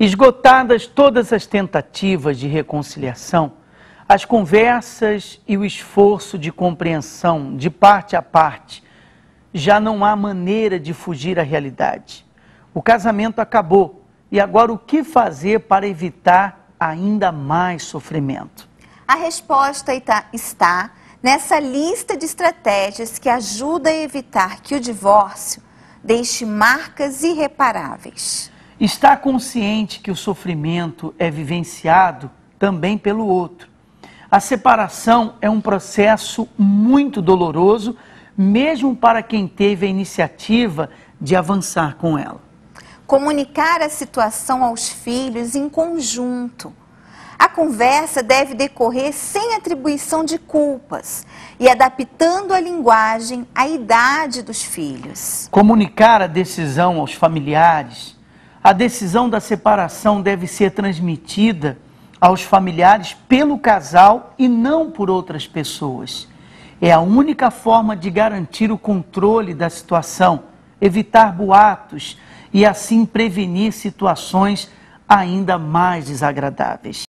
Esgotadas todas as tentativas de reconciliação, as conversas e o esforço de compreensão de parte a parte, já não há maneira de fugir à realidade. O casamento acabou e agora o que fazer para evitar ainda mais sofrimento? A resposta está nessa lista de estratégias que ajuda a evitar que o divórcio deixe marcas irreparáveis. Está consciente que o sofrimento é vivenciado também pelo outro. A separação é um processo muito doloroso, mesmo para quem teve a iniciativa de avançar com ela. Comunicar a situação aos filhos em conjunto. A conversa deve decorrer sem atribuição de culpas e adaptando a linguagem à idade dos filhos. Comunicar a decisão aos familiares a decisão da separação deve ser transmitida aos familiares pelo casal e não por outras pessoas. É a única forma de garantir o controle da situação, evitar boatos e assim prevenir situações ainda mais desagradáveis.